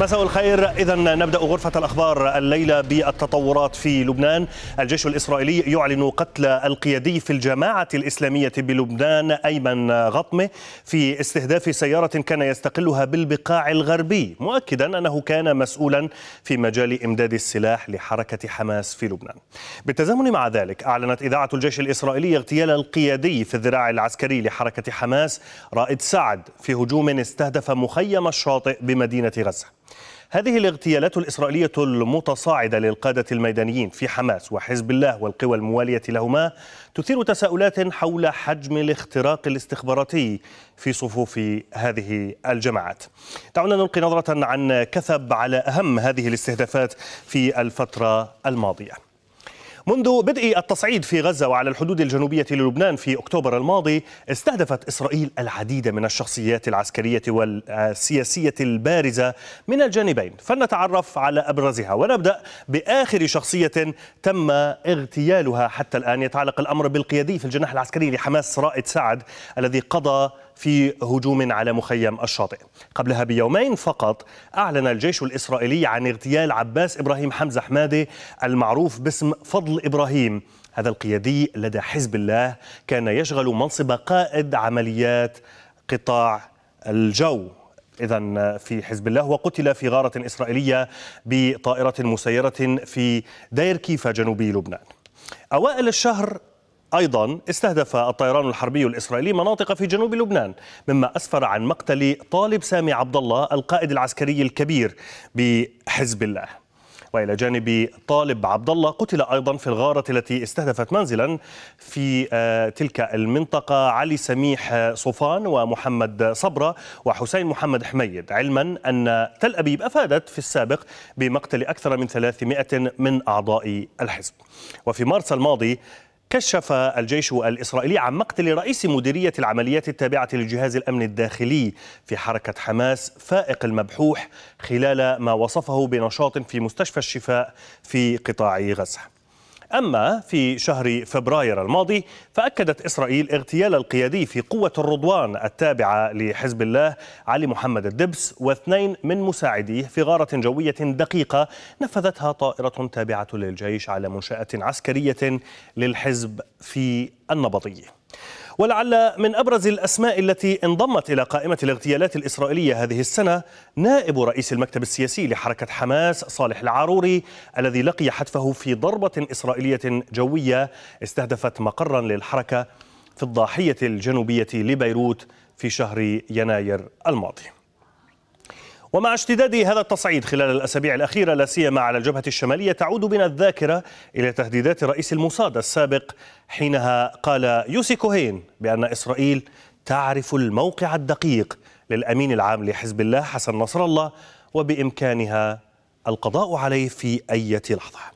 مساء الخير اذا نبدا غرفه الاخبار الليله بالتطورات في لبنان الجيش الاسرائيلي يعلن قتل القيادي في الجماعه الاسلاميه بلبنان ايمن غطمه في استهداف سياره كان يستقلها بالبقاع الغربي مؤكدا انه كان مسؤولا في مجال امداد السلاح لحركه حماس في لبنان بالتزامن مع ذلك اعلنت اذاعه الجيش الاسرائيلي اغتيال القيادي في الذراع العسكري لحركه حماس رائد سعد في هجوم استهدف مخيم الشاطئ بمدينه غزه هذه الاغتيالات الإسرائيلية المتصاعدة للقادة الميدانيين في حماس وحزب الله والقوى الموالية لهما تثير تساؤلات حول حجم الاختراق الاستخباراتي في صفوف هذه الجماعات دعونا نلقي نظرة عن كثب على أهم هذه الاستهدافات في الفترة الماضية منذ بدء التصعيد في غزة وعلى الحدود الجنوبية للبنان في أكتوبر الماضي استهدفت إسرائيل العديد من الشخصيات العسكرية والسياسية البارزة من الجانبين فلنتعرف على أبرزها ونبدأ بآخر شخصية تم اغتيالها حتى الآن يتعلق الأمر بالقيادي في الجناح العسكري لحماس رائد سعد الذي قضى في هجوم على مخيم الشاطئ قبلها بيومين فقط أعلن الجيش الإسرائيلي عن اغتيال عباس إبراهيم حمزة حمادة المعروف باسم فضل إبراهيم هذا القيادي لدى حزب الله كان يشغل منصب قائد عمليات قطاع الجو إذا في حزب الله وقتل في غارة إسرائيلية بطائرة مسيرة في دير كيفا جنوبي لبنان أوائل الشهر أيضا استهدف الطيران الحربي الإسرائيلي مناطق في جنوب لبنان مما أسفر عن مقتل طالب سامي عبد الله القائد العسكري الكبير بحزب الله وإلى جانب طالب عبد الله قتل أيضا في الغارة التي استهدفت منزلا في آه، تلك المنطقة علي سميح صوفان ومحمد صبرة وحسين محمد حميد علما أن تل أبيب أفادت في السابق بمقتل أكثر من 300 من أعضاء الحزب وفي مارس الماضي كشف الجيش الإسرائيلي عن مقتل رئيس مديرية العمليات التابعة لجهاز الأمن الداخلي في حركة حماس فائق المبحوح خلال ما وصفه بنشاط في مستشفى الشفاء في قطاع غزة أما في شهر فبراير الماضي فأكدت إسرائيل اغتيال القيادي في قوة الرضوان التابعة لحزب الله علي محمد الدبس واثنين من مساعديه في غارة جوية دقيقة نفذتها طائرة تابعة للجيش على منشأة عسكرية للحزب في النبطيه ولعل من أبرز الأسماء التي انضمت إلى قائمة الاغتيالات الإسرائيلية هذه السنة نائب رئيس المكتب السياسي لحركة حماس صالح العاروري الذي لقي حتفه في ضربة إسرائيلية جوية استهدفت مقرا للحركة في الضاحية الجنوبية لبيروت في شهر يناير الماضي ومع اشتداد هذا التصعيد خلال الأسابيع الأخيرة لا سيما على الجبهة الشمالية تعود بنا الذاكرة إلى تهديدات رئيس الموساد السابق حينها قال يوسي كوهين بأن إسرائيل تعرف الموقع الدقيق للأمين العام لحزب الله حسن نصر الله وبإمكانها القضاء عليه في أي لحظة